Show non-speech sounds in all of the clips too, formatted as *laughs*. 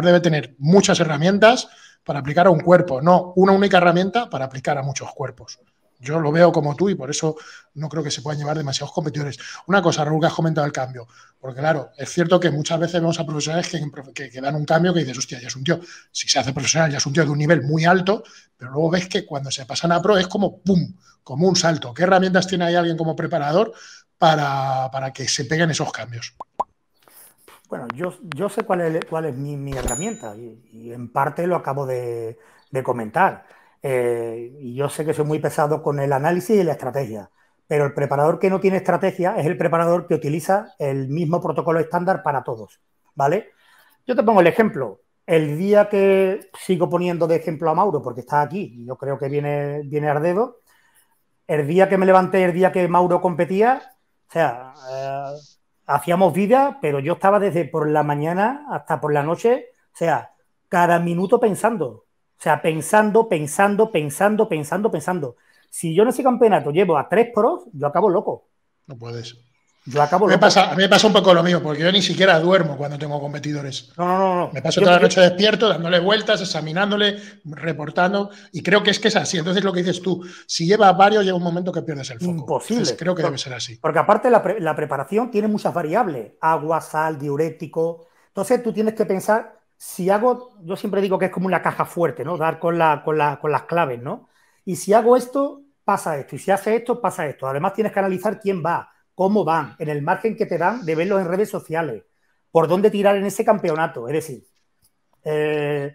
debe tener muchas herramientas para aplicar a un cuerpo, no una única herramienta para aplicar a muchos cuerpos. Yo lo veo como tú y por eso no creo que se puedan llevar demasiados competidores. Una cosa, Raúl, que has comentado el cambio. Porque claro, es cierto que muchas veces vemos a profesionales que, dan un cambio que dices, hostia, ya es un tío. Si se hace profesional, ya es un tío de un nivel muy alto, pero luego ves que cuando se pasan a pro es como ¡pum! Como un salto. ¿Qué herramientas tiene ahí alguien como preparador para, para que se peguen esos cambios? Bueno, yo, sé cuál es, cuál es mi, herramienta y, en parte lo acabo de, comentar. Eh, y yo sé que soy muy pesado con el análisis y la estrategia, pero el preparador que no tiene estrategia es el preparador que utiliza el mismo protocolo estándar para todos, ¿vale? Yo te pongo el ejemplo. El día que sigo poniendo de ejemplo a Mauro, porque está aquí, y yo creo que viene, viene al dedo, el día que me levanté, el día que Mauro competía, o sea, eh, hacíamos vida, pero yo estaba desde por la mañana hasta por la noche, o sea, cada minuto pensando, o sea, pensando, pensando, pensando, pensando, pensando. Si yo no ese campeonato llevo a tres pros, yo acabo loco. No puedes. Yo acabo me pasa, a mí me pasa un poco lo mismo, porque yo ni siquiera duermo cuando tengo competidores. No, no, no. Me paso toda la noche despierto, dándole vueltas, examinándole, reportando, y creo que es que es así. Entonces, lo que dices tú, si lleva varios, llega un momento que pierdes el foco. Imposible. creo que debe ser así. Porque aparte, la, preparación tiene muchas variables: agua, sal, diurético. Entonces, tú tienes que pensar, si hago, yo siempre digo que es como una caja fuerte, ¿no? Dar con, la, con, la, con las claves, ¿no? Y si hago esto, pasa esto. Y si hace esto, pasa esto. Además, tienes que analizar quién va cómo van, en el margen que te dan de verlos en redes sociales, por dónde tirar en ese campeonato. Es decir, eh,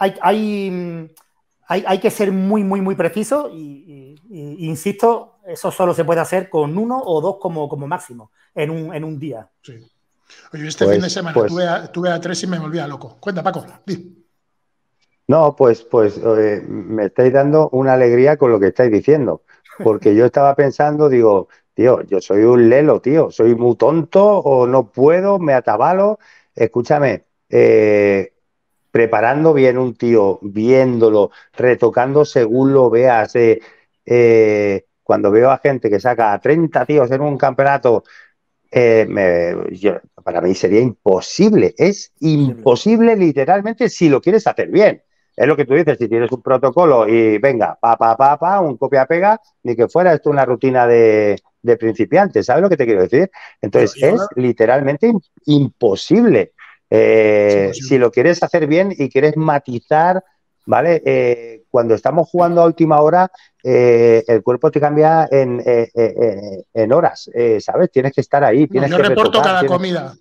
mm, hay, hay, que ser muy, muy, muy preciso y, insisto, eso solo se puede hacer con uno o dos como, como máximo en un, día. Oye, este pues, fin de semana pues tuve, a, tres y me volvía loco. Cuenta, Paco. No, pues, pues eh, me estáis dando una alegría con lo que estáis diciendo, porque yo estaba pensando, digo, tío, yo soy un lelo, tío, soy muy tonto o no puedo, me atabalo. Escúchame, eh, preparando bien un tío, viéndolo, retocando según lo veas. Eh, eh, cuando veo a gente que saca a 30 tíos en un campeonato, para mí sería imposible. Es imposible literalmente si lo quieres hacer bien. Es lo que tú dices, si tienes un protocolo y venga, pa, pa, pa, pa, un copia-pega, ni que fuera esto una rutina de, de principiante, ¿sabes lo que te quiero decir? Entonces es literalmente eh, imposible. si lo quieres hacer bien y quieres matizar, ¿vale? Eh, cuando estamos jugando a última hora, eh, el cuerpo te cambia en, horas, ¿sabes? Tienes que estar ahí. yo reporto cada comida.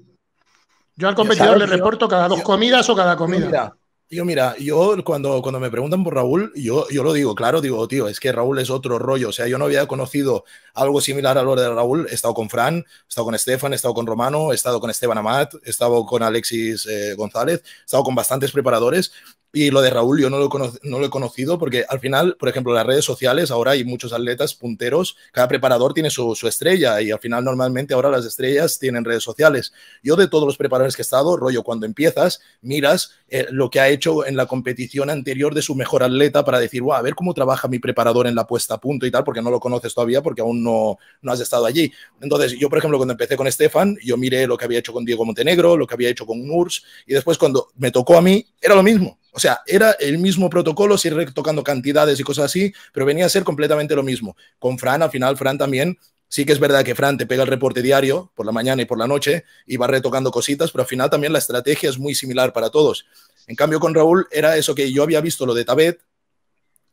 Yo al competidor le reporto cada dos comidas o cada comida. Tío, mira, yo cuando, cuando me preguntan por Raúl, yo, yo lo digo, claro, digo, tío, es que Raúl es otro rollo. O sea, yo no había conocido algo similar a lo de Raúl. He estado con Fran, he estado con Estefan, he estado con Romano, he estado con Esteban Amat, he estado con Alexis eh, González, he estado con bastantes preparadores y lo de Raúl yo no lo, no lo he conocido porque al final, por ejemplo, las redes sociales, ahora hay muchos atletas punteros, cada preparador tiene su, estrella y al final normalmente ahora las estrellas tienen redes sociales. Yo de todos los preparadores que he estado, rollo, cuando empiezas, miras eh, lo que ha hecho en la competición anterior de su mejor atleta para decir, wow, a ver cómo trabaja mi preparador en la puesta a punto y tal, porque no lo conoces todavía porque aún no, no has estado allí. Entonces, yo, por ejemplo, cuando empecé con Estefan, yo miré lo que había hecho con Diego Montenegro, lo que había hecho con Urs y después cuando me tocó a mí, era lo mismo. O sea, era el mismo protocolo, sí retocando cantidades y cosas así, pero venía a ser completamente lo mismo. Con Fran, al final, Fran también, sí que es verdad que Fran te pega el reporte diario por la mañana y por la noche y va retocando cositas, pero al final también la estrategia es muy similar para todos. En cambio, con Raúl era eso que yo había visto lo de Tabet,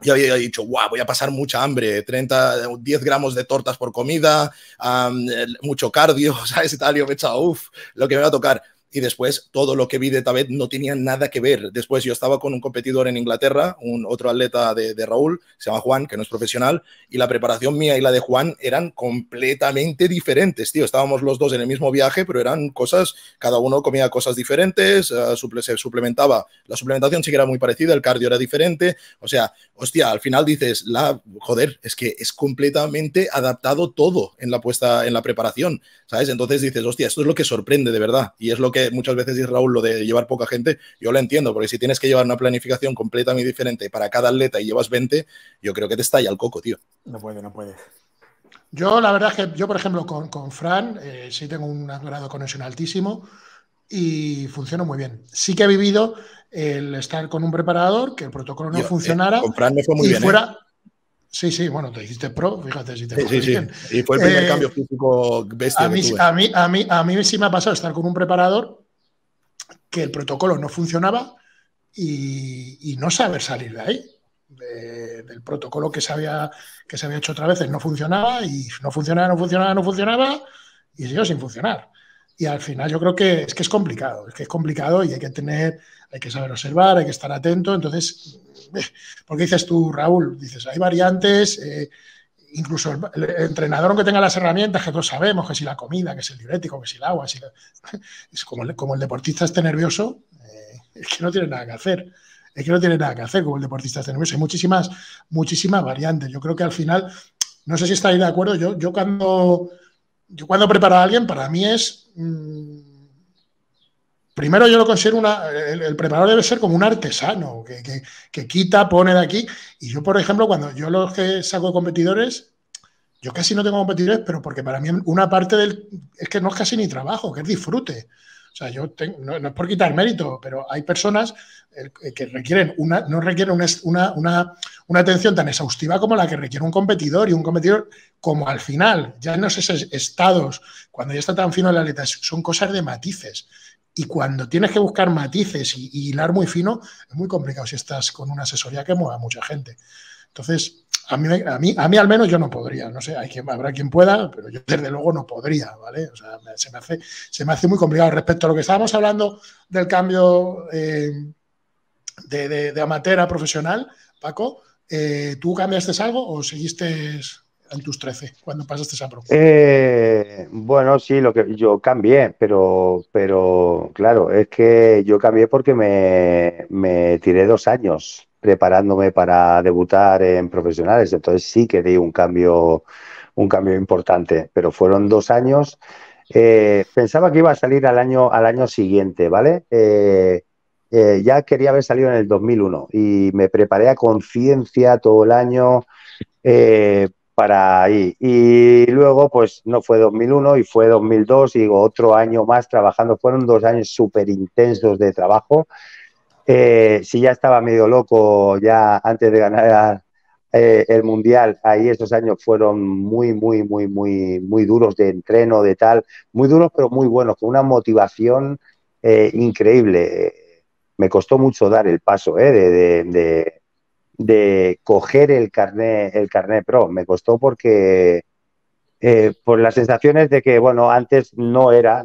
y había dicho, guau, voy a pasar mucha hambre, 30, 10 gramos de tortas por comida, mucho cardio, o *laughs* sea, tal, talio me he uff, lo que me va a tocar y después todo lo que vi de Tabet no tenía nada que ver. Después yo estaba con un competidor en Inglaterra, un otro atleta de, Raúl, se llama Juan, que no es profesional, y la preparación mía y la de Juan eran completamente diferentes, tío. Estábamos los dos en el mismo viaje, pero eran cosas, cada uno comía cosas diferentes, eh, se suplementaba. La suplementación sí que era muy parecida, el cardio era diferente. O sea, hostia, al final dices, la, joder, es que es completamente adaptado todo en la puesta, en la preparación, ¿sabes? Entonces dices, hostia, esto es lo que sorprende de verdad y es lo que muchas veces dice Raúl lo de llevar poca gente, yo lo entiendo, porque si tienes que llevar una planificación completamente diferente para cada atleta y llevas 20, yo creo que te estalla el coco, tío. No puede, no puede. Yo, la verdad es que yo, por ejemplo, con, Fran, eh, sí tengo un grado de conexión altísimo y funciona muy bien. Sí que he vivido el estar con un preparador, que el protocolo no eh, funcionara. y ¿eh? Fuera, Sí, sí, bueno, te hiciste pro, fíjate si te sí, sí, Y fue el primer cambio físico bestial. A mí, que A, mí, a, mí, a mí sí me ha pasado estar con un preparador que el protocolo no funcionaba y, no saber salir de ahí. del protocolo que se, había, que se había hecho otra vez no funcionaba y no funcionaba, no funcionaba, no funcionaba y siguió sin funcionar y al final yo creo que es que es complicado, es que es complicado y hay que tener, hay que saber observar, hay que estar atento, entonces, porque dices tú, Raúl, dices, hay variantes, eh, incluso el, entrenador aunque tenga las herramientas, que todos sabemos, que si la comida, que es el diurético, que si el agua, si *laughs* es como el, como el deportista esté nervioso, eh, es que no tiene nada que hacer. Es que no tiene nada que hacer como el deportista esté nervioso. Hay muchísimas, muchísimas variantes. Yo creo que al final, no sé si estáis de acuerdo, yo, yo cuando yo cuando preparo a alguien, para mí es... Mm, primero yo lo considero una... El, preparador debe ser como un artesano, que, quita, pone de aquí. Y yo, por ejemplo, cuando yo los que saco competidores, yo casi no tengo competidores, pero porque para mí una parte del... Es que no es casi ni trabajo, que es disfrute. O sea, yo no, es por quitar mérito, pero hay personas eh, eh, que requieren una, no requieren una, atención tan exhaustiva como la que requiere un competidor y un competidor como al final, ya en esos estados, cuando ya está tan fino la aleta, son cosas de matices. Y cuando tienes que buscar matices y, y hilar muy fino, es muy complicado si estás con una asesoría que mueva a mucha gente. Entonces, a mí, a mí, al menos yo no podría, no sé, habrá quien pueda, pero yo desde luego no podría, ¿vale? O sea, se, me hace, se me hace muy complicado. Respecto a lo que estábamos hablando del cambio eh, de, de, amateur a profesional, Paco, eh, ¿tú cambiaste algo o seguiste en tus 13 cuando pasaste esa pro? Eh, bueno, sí, lo que yo cambié, pero, pero claro, es que yo cambié porque me, me tiré dos años preparándome para debutar en profesionales. Entonces sí que di un cambio, un cambio importante, pero fueron dos años. Eh, pensaba que iba a salir al año, al año siguiente, ¿vale? Eh, eh, ya quería haber salido en el 2001 y me preparé a conciencia todo el año para ahí. Y luego, pues no fue 2001 y fue 2002 y otro año más trabajando. Fueron dos años súper intensos de trabajo eh, si ya estaba medio loco ya antes de ganar eh, el mundial, ahí esos años fueron muy, muy, muy, muy, muy duros de entreno, de tal, muy duros pero muy buenos, con una motivación eh, increíble. Me costó mucho dar el paso de, de, coger el carnet, el carnet pro, me costó porque... por las sensaciones de que, bueno, antes no era,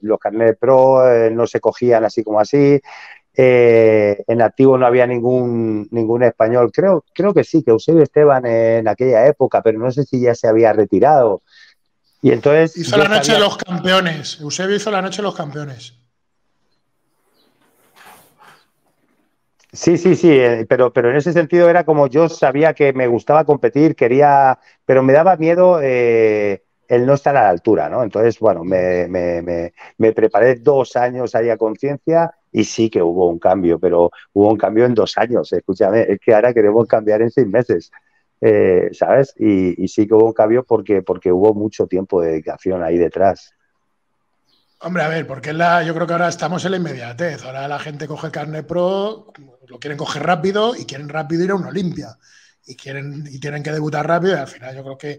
los carnet pro no se cogían así como así, eh, en activo no había ningún, ningún español, creo, creo que sí, que Eusebio Esteban en aquella época, pero no sé si ya se había retirado. Y entonces. Hizo la noche de los campeones. Eusebio hizo la noche de los campeones. Sí, sí, sí, eh, pero, pero en ese sentido era como yo sabía que me gustaba competir, quería, pero me daba miedo eh, el no estar a la altura, ¿no? Entonces, bueno, me, me preparé dos años ahí a conciencia y sí que hubo un cambio, pero hubo un cambio en dos años, escúchame, es que ahora queremos cambiar en seis meses. Eh, ¿Sabes? Y, sí que hubo un cambio porque, porque hubo mucho tiempo de dedicación ahí detrás. Hombre, a ver, porque la, yo creo que ahora estamos en la inmediatez. Ahora la gente coge carne pro, lo quieren coger rápido y quieren rápido ir a una Olimpia y quieren y tienen que debutar rápido y al final yo creo que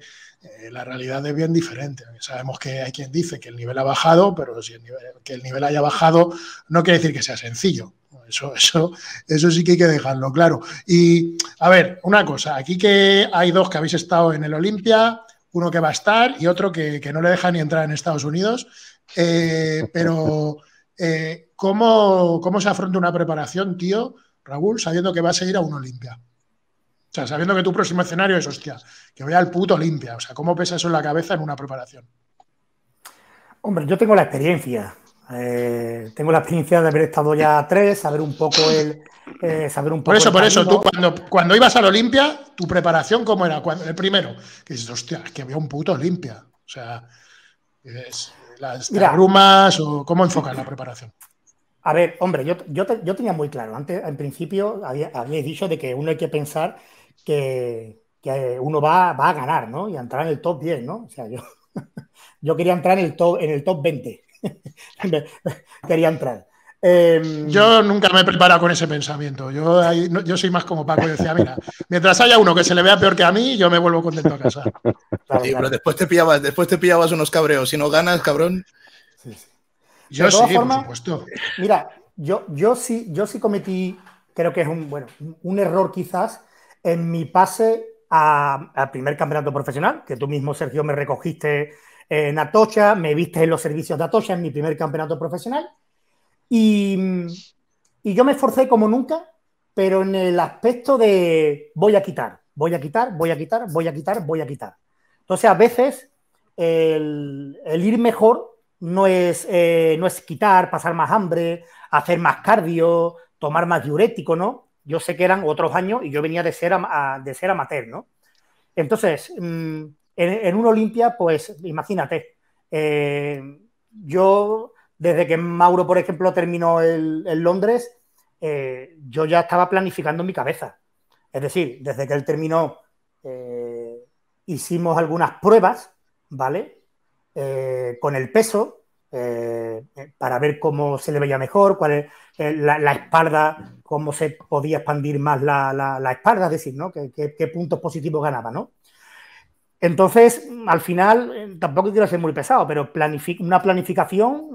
eh, la realidad es bien diferente. Sabemos que hay quien dice que el nivel ha bajado, pero si el nivel, que el nivel haya bajado no quiere decir que sea sencillo. Eso, eso, eso sí que hay que dejarlo claro. Y a ver, una cosa, aquí que hay dos que habéis estado en el Olimpia, uno que va a estar y otro que, no le deja ni entrar en Estados Unidos, eh, *laughs* pero eh, ¿cómo, ¿cómo se afronta una preparación, tío, Raúl, sabiendo que va a ir a un Olimpia? O sea, sabiendo que tu próximo escenario es, hostia, que voy al puto limpia. O sea, ¿cómo pesa eso en la cabeza en una preparación? Hombre, yo tengo la experiencia. Eh, tengo la experiencia de haber estado ya tres, saber un poco el. Eh, un poco por eso, por eso, tú cuando, cuando ibas al Olimpia, tu preparación, ¿cómo era? Cuando, el primero, que dices, hostia, es que había un puto Olimpia. O sea, las grumas... o cómo enfocas la preparación. A ver, hombre, yo, tenía muy claro, antes, en principio, había, dicho de que uno hay que pensar que, uno va, a ganar, ¿no? Y entrar en el top 10, ¿no? O sea, yo, *laughs* yo quería entrar en el top, en el top 20. *laughs* *laughs* quería entrar. Em, yo nunca me he preparado con ese pensamiento. Yo, ahí, yo soy más como Paco. Yo decía, mira, mientras haya uno que se le vea peor que a mí, yo me vuelvo contento a casa. sí, pero después te, pillabas, después te pillabas unos cabreos. Si no ganas, cabrón. Yo sí, por supuesto. Mira, yo, yo, sí, yo sí cometí, creo que es un, bueno, un error quizás, en mi pase al primer campeonato profesional, que tú mismo, Sergio, me recogiste en Atocha, me viste en los servicios de Atocha en mi primer campeonato profesional. Y, yo me esforcé como nunca, pero en el aspecto de voy a quitar, voy a quitar, voy a quitar, voy a quitar, voy a quitar. Entonces, a veces el, ir mejor no es, eh, no es quitar, pasar más hambre, hacer más cardio, tomar más diurético, ¿no? Yo sé que eran otros años y yo venía de ser, de ser amateur, ¿no? Entonces, mm, en, un Olimpia, pues imagínate, eh, yo desde que Mauro, por ejemplo, terminó en Londres, eh, yo ya estaba planificando en mi cabeza. Es decir, desde que él terminó, eh, hicimos algunas pruebas, ¿vale? con el peso, eh, para ver cómo se le veía mejor, cuál es eh, la, espalda, cómo se podía expandir más la, la, espalda, es decir, ¿no? ¿Qué, puntos positivos ganaba, Entonces, al final, eh, tampoco quiero ser muy pesado, pero una planificación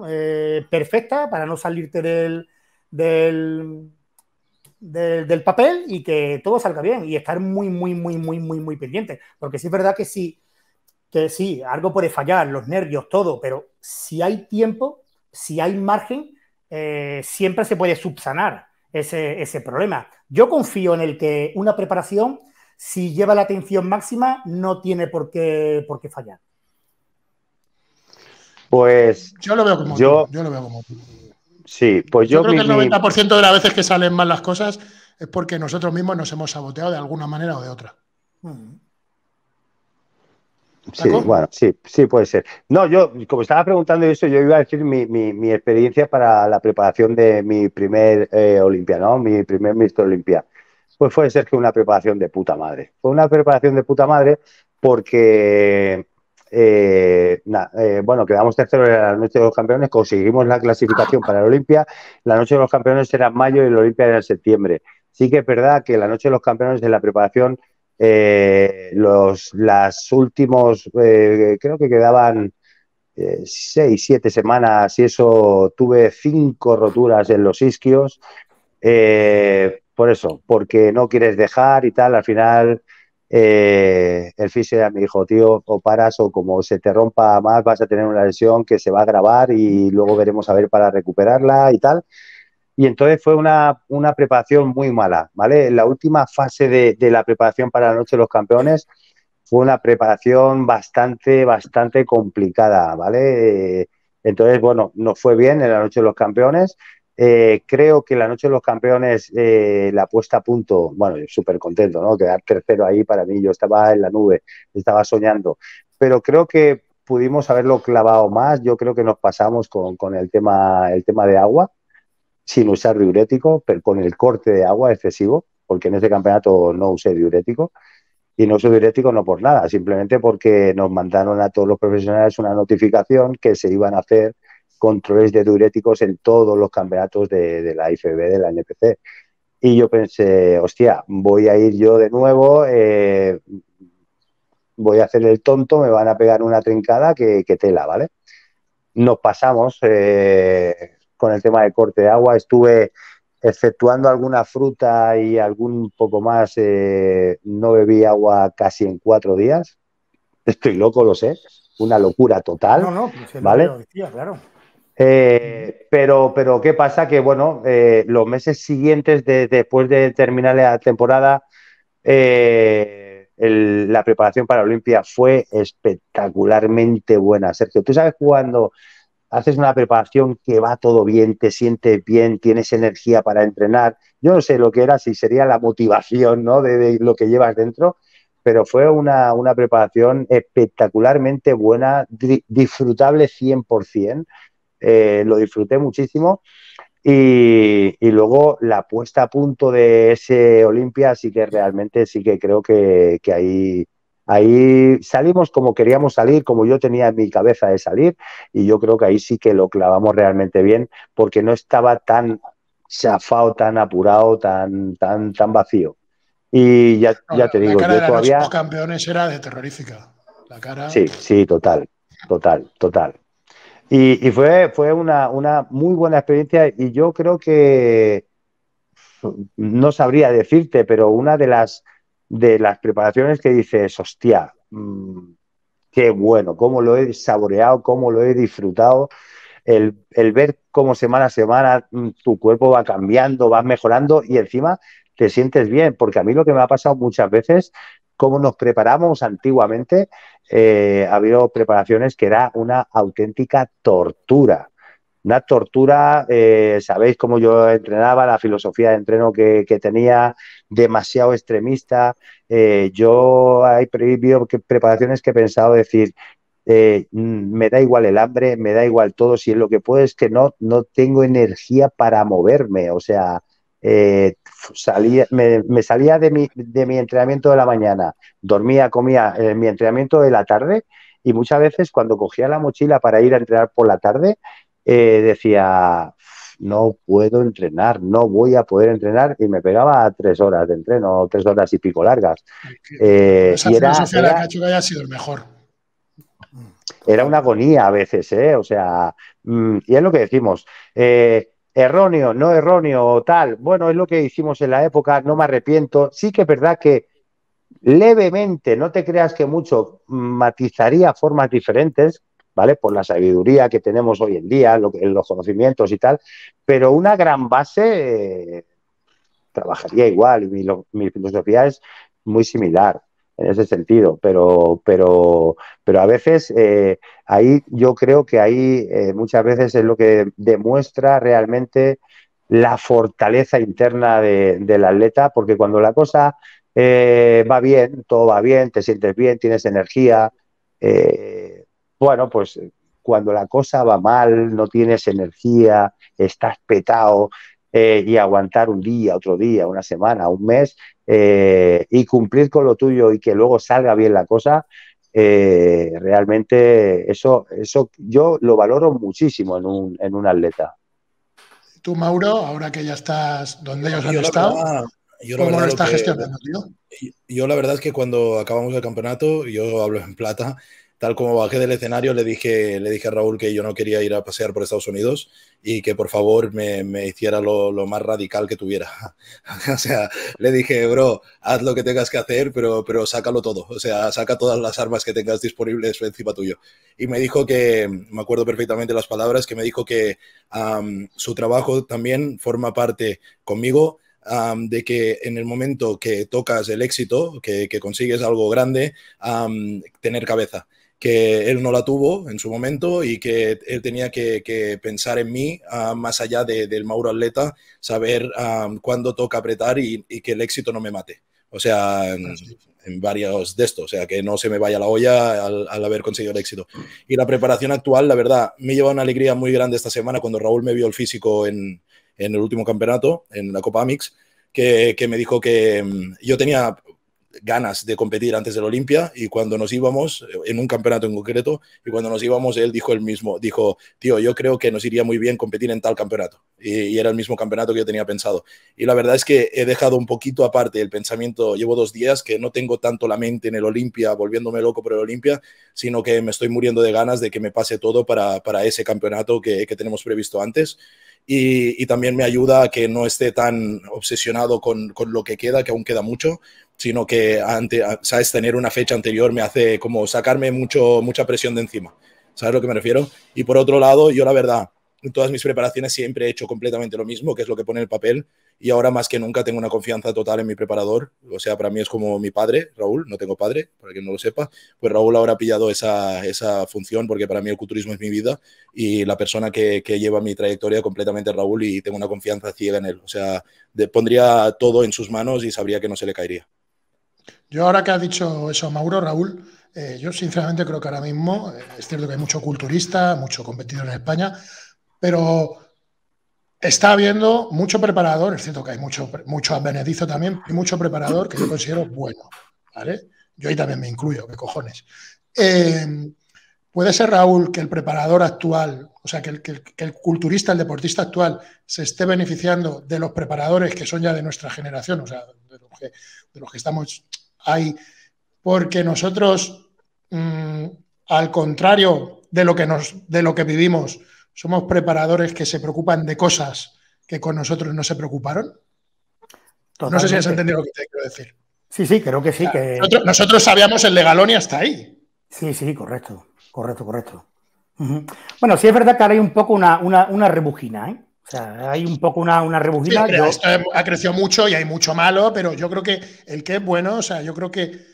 perfecta para no salirte del, del, papel y que todo salga bien y estar muy, muy, muy, muy, muy, muy pendiente. Porque sí es verdad que si que sí, algo puede fallar, los nervios, todo, pero si hay tiempo, si hay margen, eh, siempre se puede subsanar ese, problema. Yo confío en el que una preparación, si lleva la atención máxima, no tiene por qué, por qué fallar. Pues yo lo veo como yo, lo veo como Sí, pues yo, creo que el 90% de las veces que salen mal las cosas es porque nosotros mismos nos hemos saboteado de alguna manera o de otra. Mm. Sí, bueno, sí, sí puede ser. No, yo, como estaba preguntando eso, yo iba a decir mi, experiencia para la preparación de mi primer eh, Olimpia, ¿no? Mi primer Mixto Olimpia. Pues puede ser que una preparación de puta madre. Fue una preparación de puta madre porque, eh, eh, bueno, quedamos terceros en la noche de los campeones, conseguimos la clasificación para la Olimpia. La noche de los campeones era en mayo y la Olimpia era en septiembre. Sí que es verdad que la noche de los campeones de la preparación eh, los las últimos, eh, creo que quedaban eh, seis, siete semanas y eso tuve cinco roturas en los isquios. por eso, porque no quieres dejar y tal, al final el fisio me dijo, tío, o paras o como se te rompa más vas a tener una lesión que se va a grabar y luego veremos a ver para recuperarla y tal y entonces fue una, preparación muy mala, ¿vale? La última fase de, la preparación para la Noche de los Campeones fue una preparación bastante, bastante complicada, ¿vale? Eh, entonces, bueno, no fue bien en la Noche de los Campeones. Eh, creo que la Noche de los Campeones, eh, la puesta a punto, bueno, súper contento, ¿no? Quedar tercero ahí para mí, yo estaba en la nube, estaba soñando. Pero creo que pudimos haberlo clavado más. Yo creo que nos pasamos con, con el, tema, el tema de agua sin usar diurético, pero con el corte de agua excesivo, porque en este campeonato no usé diurético. Y no usé diurético no por nada, simplemente porque nos mandaron a todos los profesionales una notificación que se iban a hacer controles de diuréticos en todos los campeonatos de, la IFB, de la NPC. Y yo pensé, hostia, voy a ir yo de nuevo, eh, voy a hacer el tonto, me van a pegar una trincada que, tela, ¿vale? Nos pasamos, eh, con el tema de corte de agua. Estuve efectuando alguna fruta y algún poco más, eh, no bebí agua casi en cuatro días. Estoy loco, lo sé. Una locura total. No, no, pues ¿vale? Lo decía, claro. Eh, pero, pero, ¿qué pasa? Que bueno, eh, los meses siguientes de, después de terminar la temporada, la preparación para Olimpia fue espectacularmente buena. Sergio, tú sabes cuando haces una preparación que va todo bien, te sientes bien, tienes energía para entrenar. Yo no sé lo que era, si sería la motivación ¿no? de, lo que llevas dentro, pero fue una, preparación espectacularmente buena, disfrutable 100%. Eh, lo disfruté muchísimo. Y, luego la puesta a punto de ese Olimpia, sí que realmente sí que creo que, que ahí Ahí salimos como queríamos salir, como yo tenía en mi cabeza de salir, y yo creo que ahí sí que lo clavamos realmente bien, porque no estaba tan chafado, tan apurado, tan, tan, tan vacío. Y ya, ya te la cara de Los campeones era de terrorífica. Sí, sí, total, total, total. Y, fue, fue una, una muy buena experiencia y yo creo que no sabría decirte, pero una de las de las preparaciones que dices, hostia, mm, qué bueno, cómo lo he saboreado, cómo lo he disfrutado. El, ver cómo semana a semana mm, tu cuerpo va cambiando, va mejorando y encima te sientes bien, porque a mí lo que me ha pasado muchas veces, cómo nos preparamos antiguamente, eh, ha habido preparaciones que era una auténtica tortura una tortura, eh, sabéis cómo yo entrenaba, la filosofía de entreno que, tenía, demasiado extremista. Eh, yo he vivido preparaciones que he pensado decir, eh, mm, me da igual el hambre, me da igual todo, si es lo que puedo es que no, no tengo energía para moverme, o sea, me, me, salía de mi, de mi entrenamiento de la mañana, dormía, comía en mi entrenamiento de la tarde y muchas veces cuando cogía la mochila para ir a entrenar por la tarde, eh, decía, no puedo entrenar, no voy a poder entrenar y me pegaba tres horas de entreno, tres horas y pico largas. Eh, era, que haya sido el mejor. Era una agonía a veces, ¿eh? O sea, mm, y es lo que decimos. erróneo, no erróneo o tal. Bueno, es lo que hicimos en la época, no me arrepiento. Sí que es verdad que levemente, no te creas que mucho, mm, matizaría formas diferentes, ¿vale? Por la sabiduría que tenemos hoy en día, lo que, los conocimientos y tal, pero una gran base eh, trabajaría igual y mi, filosofía es muy similar en ese sentido, pero, pero, pero a veces eh, ahí yo creo que ahí eh, muchas veces es lo que demuestra realmente la fortaleza interna del atleta, porque cuando la cosa va bien, todo va bien, te sientes bien, tienes energía, eh, bueno, pues eh, cuando la cosa va mal, no tienes energía, estás petado eh, y aguantar un día, otro día, una semana, un mes eh, y cumplir con lo tuyo y que luego salga bien la cosa, realmente eso, eso yo lo valoro muchísimo en un, en un atleta. Tú, Mauro, ahora que ya estás donde ellos han yo estado, ¿cómo lo estás gestionando, tío? Yo la verdad es que cuando acabamos el campeonato, yo hablo en plata, tal como bajé del escenario, le dije, le dije a Raúl que yo no quería ir a pasear por Estados Unidos y que por favor me, hiciera lo, más radical que tuviera. *laughs* o sea, le dije, bro, haz lo que tengas que hacer, pero, pero sácalo todo. O sea, saca todas las armas que tengas disponibles encima tuyo. Y me dijo que, me acuerdo perfectamente las palabras, que me dijo que su trabajo también forma parte conmigo de que en el momento que tocas el éxito, que, consigues algo grande, tener cabeza que él no la tuvo en su momento y que él tenía que, pensar en mí, ah, más allá del Mauro Atleta, saber ah, cuándo toca apretar y, que el éxito no me mate. O sea, en, varios de estos, o sea, que no se me vaya la olla al, haber conseguido el éxito. Y la preparación actual, la verdad, me lleva una alegría muy grande esta semana cuando Raúl me vio el físico en, el último campeonato, en la Copa Amix. que, me dijo que mm, yo tenía ganas de competir antes del Olimpia y cuando nos íbamos, eh, en un campeonato en concreto, y cuando nos íbamos, él dijo el mismo, dijo, tío, yo creo que nos iría muy bien competir en tal campeonato. Y, era el mismo campeonato que yo tenía pensado. Y la verdad es que he dejado un poquito aparte el pensamiento, llevo dos días que no tengo tanto la mente en el Olimpia, volviéndome loco por el Olimpia, sino que me estoy muriendo de ganas de que me pase todo para, para ese campeonato que, que tenemos previsto antes. Y, también me ayuda a que no esté tan obsesionado con, con, lo que queda, que aún queda mucho, sino que ante, sabes tener una fecha anterior me hace como sacarme mucho mucha presión de encima sabes a lo que me refiero y por otro lado yo la verdad en todas mis preparaciones siempre he hecho completamente lo mismo que es lo que pone el papel y ahora más que nunca tengo una confianza total en mi preparador o sea para mí es como mi padre Raúl no tengo padre para quien no lo sepa pues Raúl ahora ha pillado esa, función porque para mí el culturismo es mi vida y la persona que, lleva mi trayectoria completamente Raúl y tengo una confianza ciega en él o sea pondría todo en sus manos y sabría que no se le caería yo ahora que ha dicho eso Mauro, Raúl, eh, yo sinceramente creo que ahora mismo eh, es cierto que hay mucho culturista, mucho competidor en España, pero está habiendo mucho preparador, es cierto que hay mucho, mucho advenedizo también, y mucho preparador que yo considero bueno, ¿vale? Yo ahí también me incluyo, qué cojones. Em, ¿Puede ser, Raúl, que el preparador actual, o sea, que el, culturista, el deportista actual, se esté beneficiando de los preparadores que son ya de nuestra generación, o sea, de los que estamos hay, porque nosotros, mm, al contrario de lo, que nos, de lo que vivimos, somos preparadores que se preocupan de cosas que con nosotros no se preocuparon. No sé si has entendido lo que te quiero decir. Sí, sí, creo que sí. que... Nosotros, sabíamos el de Galón y hasta ahí. Sí, sí, correcto, correcto, correcto. Bueno, sí es verdad que ahora hay un poco una, una, una rebujina, ¿eh? O sea, hay un poco una, una rebujita. ha crecido mucho y hay mucho malo, pero yo creo que el que es bueno, o sea, yo creo que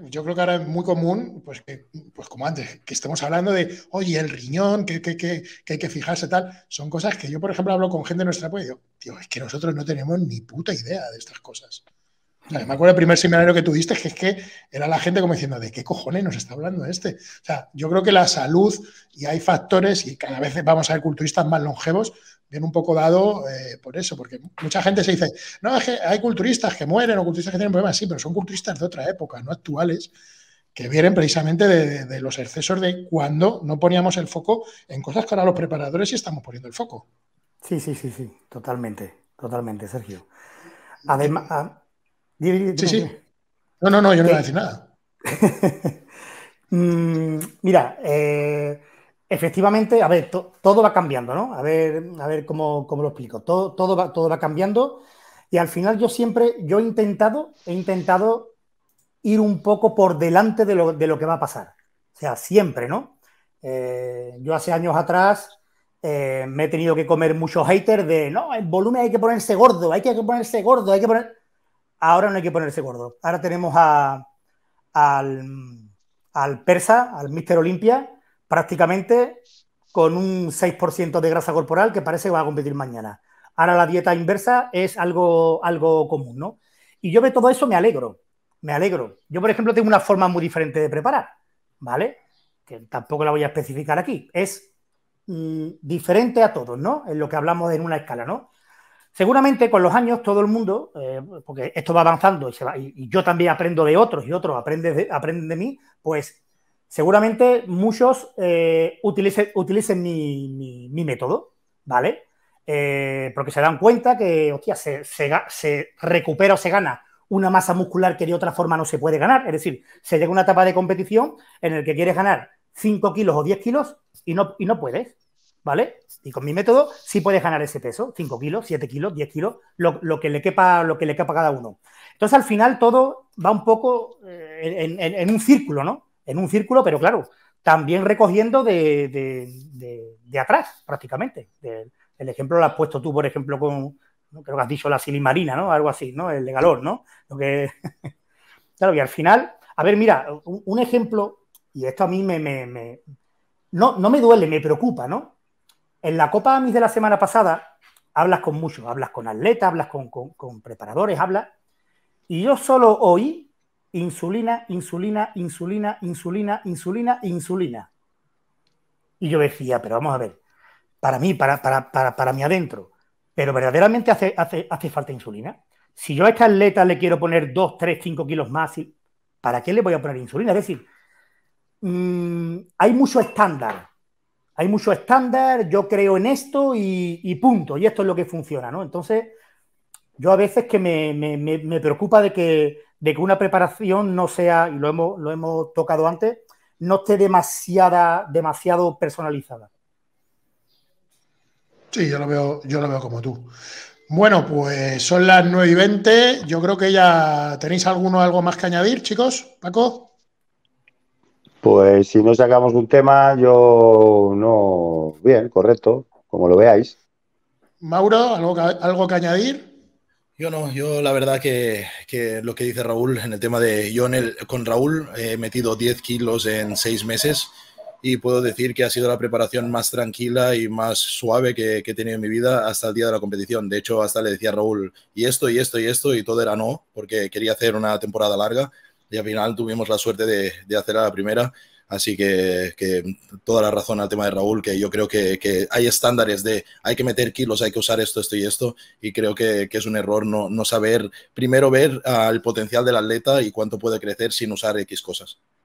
yo creo que ahora es muy común, pues, que, pues como antes, que estemos hablando de, oye, el riñón, que, que, que, hay que fijarse tal. Son cosas que yo, por ejemplo, hablo con gente de nuestra puebla y digo, tío, es que nosotros no tenemos ni puta idea de estas cosas. me acuerdo el primer seminario que tuviste, que es que era la gente como diciendo, ¿de qué cojones nos está hablando este? O sea, yo creo que la salud y hay factores, y cada vez vamos a ver culturistas más longevos, viene un poco dado eh, por eso, porque mucha gente se dice, no, es que hay culturistas que mueren o culturistas que tienen problemas, sí, pero son culturistas de otra época, no actuales, que vienen precisamente de, los excesos de cuando no poníamos el foco en cosas que ahora los preparadores y estamos poniendo el foco. Sí, sí, sí, sí, totalmente, totalmente, Sergio. Además, ah, sí, sí. No, no, no, yo no a decir nada. *laughs* Mm, mira, eh... Efectivamente, a ver, todo va cambiando, ¿no? A ver, a ver cómo, lo explico. Todo, todo, va, todo va cambiando y al final yo siempre, yo he intentado, he intentado ir un poco por delante de lo, que va a pasar. O sea, siempre, ¿no? Eh, yo hace años atrás eh, me he tenido que comer muchos haters de, no, el volumen hay que ponerse gordo, hay que ponerse gordo, hay que poner... Ahora no hay que ponerse gordo. Ahora tenemos al, al persa, al Mr. Olimpia, prácticamente con un 6% de grasa corporal que parece que va a competir mañana. Ahora la dieta inversa es algo, algo común, ¿no? Y yo de todo eso me alegro, me alegro. Yo, por ejemplo, tengo una forma muy diferente de preparar, ¿vale? Que tampoco la voy a especificar aquí. Es mm, diferente a todos, ¿no? En lo que hablamos en una escala, ¿no? Seguramente con los años todo el mundo, eh, porque esto va avanzando y, yo también aprendo de otros y otros aprenden aprenden de mí, pues seguramente muchos eh, utilicen, mi, método, ¿vale? Eh, porque se dan cuenta que, hostia, se, recupera o se gana una masa muscular que de otra forma no se puede ganar. Es decir, se llega a una etapa de competición en la que quieres ganar 5 kilos o 10 kilos y no, y no puedes, ¿vale? Y con mi método sí puedes ganar ese peso, 5 kilos, 7 kilos, 10 kilos, lo, que le quepa, lo que le quepa cada uno. Entonces, al final todo va un poco eh, en un círculo, ¿no? en un círculo, pero claro, también recogiendo de, atrás, prácticamente. el ejemplo lo has puesto tú, por ejemplo, con, creo que has dicho la silimarina, ¿no? Algo así, ¿no? El de galor, ¿no? Lo que... *laughs* claro, y al final, a ver, mira, un, ejemplo, y esto a mí me, No, me duele, me preocupa, ¿no? En la Copa Amis de la semana pasada hablas con muchos, hablas con atletas, hablas con preparadores, hablas, y yo solo oí insulina, insulina, insulina, insulina, insulina, insulina. Y yo decía, pero vamos a ver, para mí, para, para, mí adentro, pero verdaderamente hace, hace, hace falta insulina. Si yo a esta atleta le quiero poner 2, 3, 5 kilos más, ¿para qué le voy a poner insulina? Es decir, mm, hay mucho estándar. Hay mucho estándar, yo creo en esto y, y punto. Y esto es lo que funciona, ¿no? Entonces, yo a veces que me, me, preocupa de que, de que, una preparación no sea, y lo hemos, lo hemos tocado antes, no esté demasiada, demasiado personalizada. Sí, yo lo veo, yo lo veo como tú. Bueno, pues son las 9 y 20. Yo creo que ya tenéis alguno algo más que añadir, chicos. Paco. Pues si no sacamos un tema, yo no. Bien, correcto, como lo veáis. Mauro, ¿algo, algo que añadir? Yo no, yo la verdad que, lo que dice Raúl en el tema de, yo con Raúl he metido 10 kilos en 6 meses y puedo decir que ha sido la preparación más tranquila y más suave que, he tenido en mi vida hasta el día de la competición. De hecho, hasta le decía a Raúl, y esto, y esto, y esto, y todo era no, porque quería hacer una temporada larga y al final tuvimos la suerte de, de hacer la primera Así que, toda la razón al tema de Raúl, que yo creo que, hay estándares de hay que meter kilos, hay que usar esto, esto y esto, y creo que, es un error no, no saber primero ver al el potencial del atleta y cuánto puede crecer sin usar X cosas.